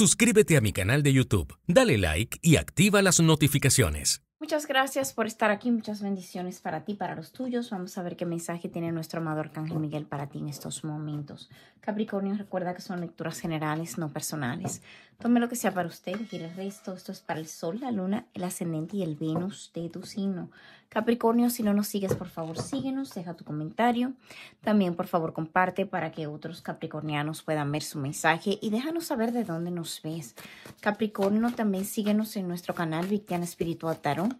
Suscríbete a mi canal de YouTube, dale like y activa las notificaciones. Muchas gracias por estar aquí, muchas bendiciones para ti, para los tuyos. Vamos a ver qué mensaje tiene nuestro amado Arcángel Miguel para ti en estos momentos. Capricornio, recuerda que son lecturas generales, no personales. Tome lo que sea para usted y el resto. Esto es para el Sol, la Luna, el Ascendente y el Venus de tu signo. Capricornio, si no nos sigues, por favor, síguenos, deja tu comentario. También, por favor, comparte para que otros capricornianos puedan ver su mensaje y déjanos saber de dónde nos ves. Capricornio, también síguenos en nuestro canal Victiana Espiritual Tarot,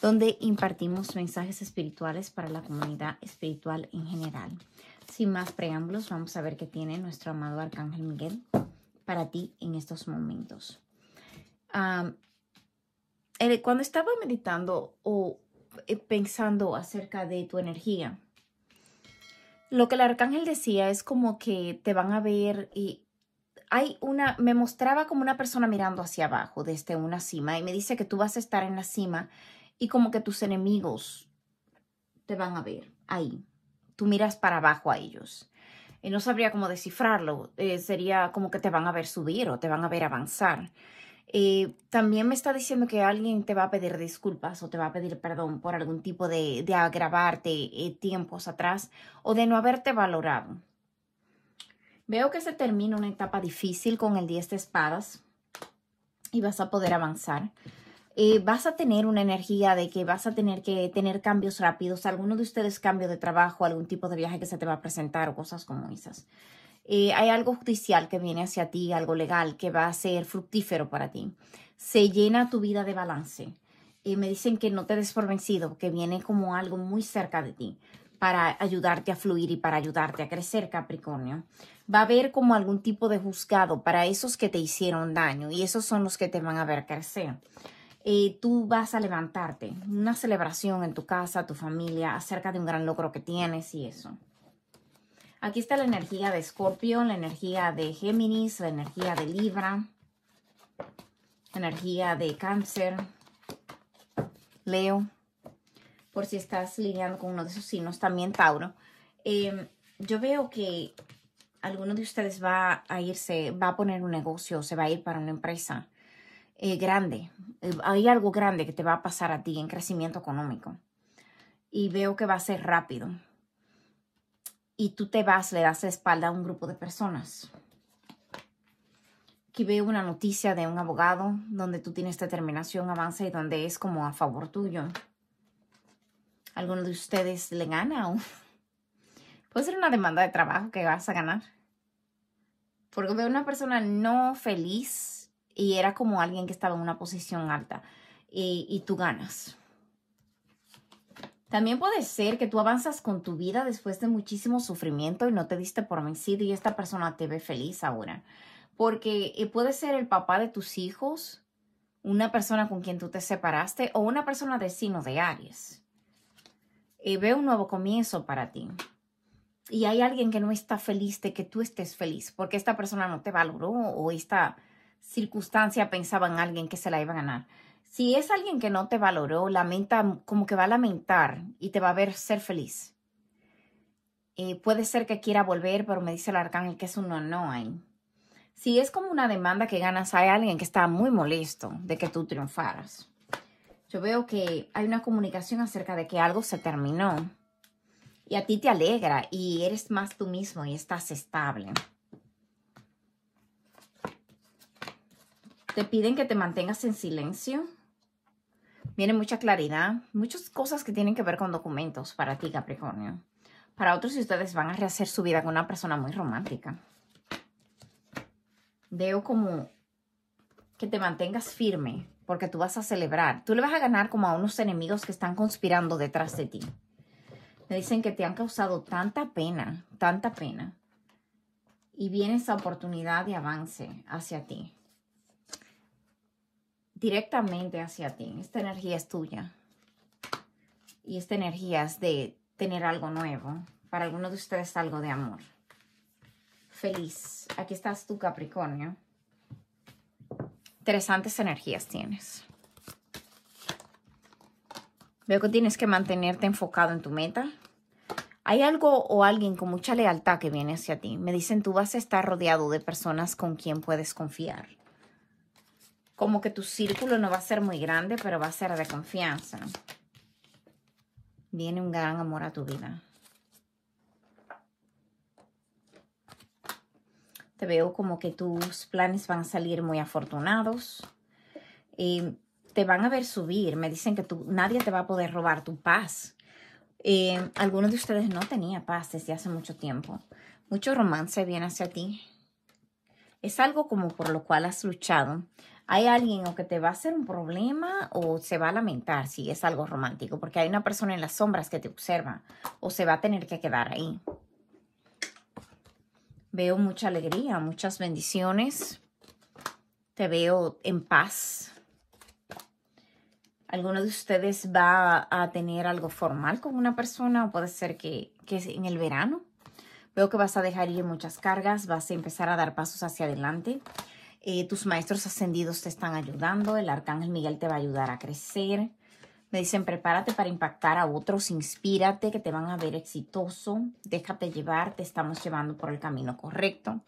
donde impartimos mensajes espirituales para la comunidad espiritual en general. Sin más preámbulos, vamos a ver qué tiene nuestro amado Arcángel Miguel para ti en estos momentos. Eh, cuando estaba meditando o eh, pensando acerca de tu energía. Lo que el arcángel decía es como que te van a ver y hay una, me mostraba como una persona mirando hacia abajo desde una cima y me dice que tú vas a estar en la cima y como que tus enemigos te van a ver ahí. Tú miras para abajo a ellos. Y no sabría cómo descifrarlo. Eh, sería como que te van a ver subir o te van a ver avanzar. Eh, también me está diciendo que alguien te va a pedir disculpas o te va a pedir perdón por algún tipo de, agravarte eh, tiempos atrás o de no haberte valorado. Veo que se termina una etapa difícil con el 10 de espadas y vas a poder avanzar. Eh, vas a tener una energía de que vas a tener que tener cambios rápidos. Alguno de ustedes cambio de trabajo, algún tipo de viaje que se te va a presentar o cosas como esas. Eh, hay algo judicial que viene hacia ti, algo legal que va a ser fructífero para ti. Se llena tu vida de balance. Eh, me dicen que no te des por vencido, que viene como algo muy cerca de ti para ayudarte a fluir y para ayudarte a crecer, Capricornio. Va a haber como algún tipo de juzgado para esos que te hicieron daño y esos son los que te van a ver crecer. Eh, tú vas a levantarte, una celebración en tu casa, tu familia, acerca de un gran logro que tienes y eso. Aquí está la energía de Escorpio, la energía de Géminis, la energía de Libra, energía de Cáncer, Leo, por si estás lidiando con uno de esos signos, también Tauro. Em, yo veo que alguno de ustedes va a irse, va a poner un negocio, se va a ir para una empresa eh, grande. Eh, hay algo grande que te va a pasar a ti en crecimiento económico. Y veo que va a ser rápido y tú te vas, le das la espalda a un grupo de personas. Aquí veo una noticia de un abogado donde tú tienes determinación, avanza y donde es como a favor tuyo. ¿Alguno de ustedes le gana? Puede ser una demanda de trabajo que vas a ganar. Porque veo una persona no feliz y era como alguien que estaba en una posición alta y, y tú ganas. También puede ser que tú avanzas con tu vida después de muchísimo sufrimiento y no te diste por vencido y esta persona te ve feliz ahora. Porque eh, puede ser el papá de tus hijos, una persona con quien tú te separaste o una persona de signo de Aries. Y eh, ve un nuevo comienzo para ti. Y hay alguien que no está feliz de que tú estés feliz porque esta persona no te valoró o esta circunstancia pensaba en alguien que se la iba a ganar. Si es alguien que no te valoró, lamenta, como que va a lamentar y te va a ver ser feliz. Eh, puede ser que quiera volver, pero me dice el arcángel que es un no hay. Si es como una demanda que ganas, hay alguien que está muy molesto de que tú triunfaras. Yo veo que hay una comunicación acerca de que algo se terminó y a ti te alegra y eres más tú mismo y estás estable. Te piden que te mantengas en silencio Viene mucha claridad, muchas cosas que tienen que ver con documentos para ti, Capricornio. Para otros, si ustedes van a rehacer su vida con una persona muy romántica. Veo como que te mantengas firme, porque tú vas a celebrar. Tú le vas a ganar como a unos enemigos que están conspirando detrás de ti. Me dicen que te han causado tanta pena, tanta pena. Y viene esa oportunidad de avance hacia ti directamente hacia ti. Esta energía es tuya. Y esta energía es de tener algo nuevo. Para alguno de ustedes algo de amor. Feliz. Aquí estás tú, Capricornio. Interesantes energías tienes. Veo que tienes que mantenerte enfocado en tu meta. Hay algo o alguien con mucha lealtad que viene hacia ti. Me dicen, tú vas a estar rodeado de personas con quien puedes confiar como que tu círculo no va a ser muy grande, pero va a ser de confianza. Viene un gran amor a tu vida. Te veo como que tus planes van a salir muy afortunados. y te van a ver subir. Me dicen que tú, nadie te va a poder robar tu paz. algunos de ustedes no tenían paz desde hace mucho tiempo. Mucho romance viene hacia ti. Es algo como por lo cual has luchado hay alguien o que te va a hacer un problema o se va a lamentar si es algo romántico, porque hay una persona en las sombras que te observa o se va a tener que quedar ahí. Veo mucha alegría, muchas bendiciones. Te veo en paz. ¿Alguno de ustedes va a tener algo formal con una persona o puede ser que, que en el verano? Veo que vas a dejar ir muchas cargas, vas a empezar a dar pasos hacia adelante. Eh, tus maestros ascendidos te están ayudando, el arcángel Miguel te va a ayudar a crecer. Me dicen, prepárate para impactar a otros, inspírate, que te van a ver exitoso, déjate llevar, te estamos llevando por el camino correcto.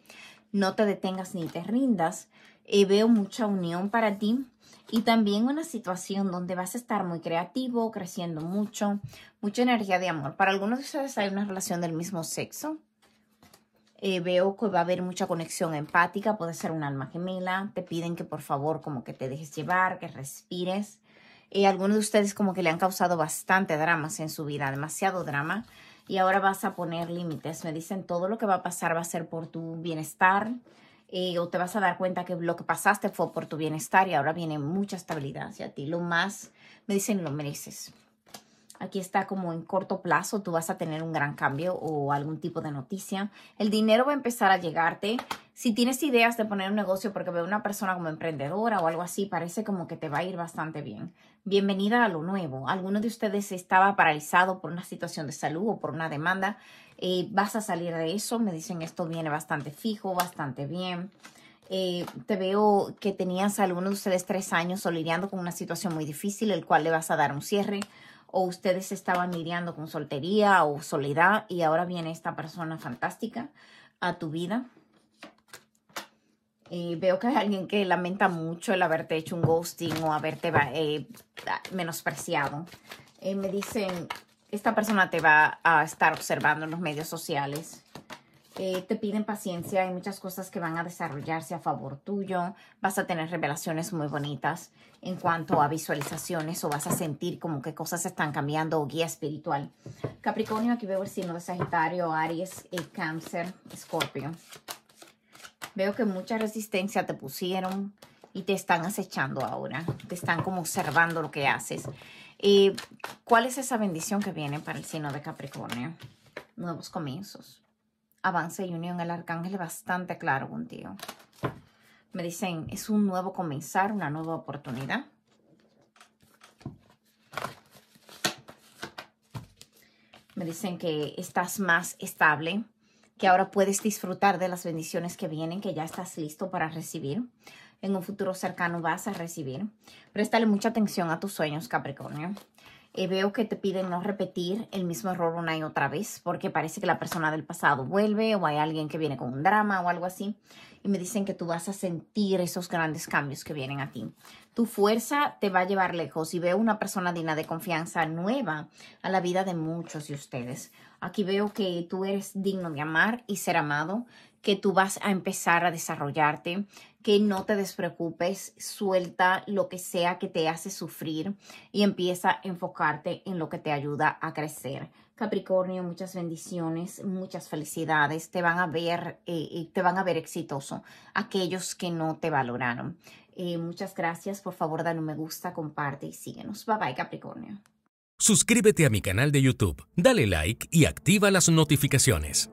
No te detengas ni te rindas. Eh, veo mucha unión para ti y también una situación donde vas a estar muy creativo, creciendo mucho, mucha energía de amor. Para algunos de ustedes hay una relación del mismo sexo, eh, veo que va a haber mucha conexión empática, puede ser un alma gemela, te piden que por favor como que te dejes llevar, que respires. Eh, algunos de ustedes como que le han causado bastante dramas en su vida, demasiado drama. Y ahora vas a poner límites. Me dicen todo lo que va a pasar va a ser por tu bienestar. Eh, o te vas a dar cuenta que lo que pasaste fue por tu bienestar y ahora viene mucha estabilidad hacia ti. Lo más, me dicen, lo mereces. Aquí está como en corto plazo, tú vas a tener un gran cambio o algún tipo de noticia. El dinero va a empezar a llegarte. Si tienes ideas de poner un negocio porque veo una persona como emprendedora o algo así, parece como que te va a ir bastante bien. Bienvenida a lo nuevo. Alguno de ustedes estaba paralizado por una situación de salud o por una demanda. Eh, vas a salir de eso. Me dicen esto viene bastante fijo, bastante bien. Eh, te veo que tenías algunos de ustedes tres años o lidiando con una situación muy difícil, el cual le vas a dar un cierre o ustedes estaban lidiando con soltería o soledad y ahora viene esta persona fantástica a tu vida. Y veo que hay alguien que lamenta mucho el haberte hecho un ghosting o haberte eh, menospreciado. Eh, me dicen, esta persona te va a estar observando en los medios sociales. Eh, te piden paciencia, hay muchas cosas que van a desarrollarse a favor tuyo, vas a tener revelaciones muy bonitas en cuanto a visualizaciones o vas a sentir como que cosas están cambiando o guía espiritual. Capricornio, aquí veo el signo de Sagitario, Aries, y eh, Cáncer, Escorpio. Veo que mucha resistencia te pusieron y te están acechando ahora, te están como observando lo que haces. Eh, ¿Cuál es esa bendición que viene para el signo de Capricornio? Nuevos comienzos avance y unión. El arcángel es bastante claro contigo. Me dicen, es un nuevo comenzar, una nueva oportunidad. Me dicen que estás más estable, que ahora puedes disfrutar de las bendiciones que vienen, que ya estás listo para recibir. En un futuro cercano vas a recibir. Préstale mucha atención a tus sueños, Capricornio. Eh, veo que te piden no repetir el mismo error una y otra vez porque parece que la persona del pasado vuelve o hay alguien que viene con un drama o algo así. Y me dicen que tú vas a sentir esos grandes cambios que vienen a ti. Tu fuerza te va a llevar lejos y veo una persona digna de confianza nueva a la vida de muchos de ustedes. Aquí veo que tú eres digno de amar y ser amado, que tú vas a empezar a desarrollarte, que no te despreocupes, suelta lo que sea que te hace sufrir y empieza a enfocarte en lo que te ayuda a crecer. Capricornio, muchas bendiciones, muchas felicidades. Te van a ver, eh, eh, te van a ver exitoso aquellos que no te valoraron. Eh, muchas gracias. Por favor, dale un me gusta, comparte y síguenos. Bye bye, Capricornio. Suscríbete a mi canal de YouTube, dale like y activa las notificaciones.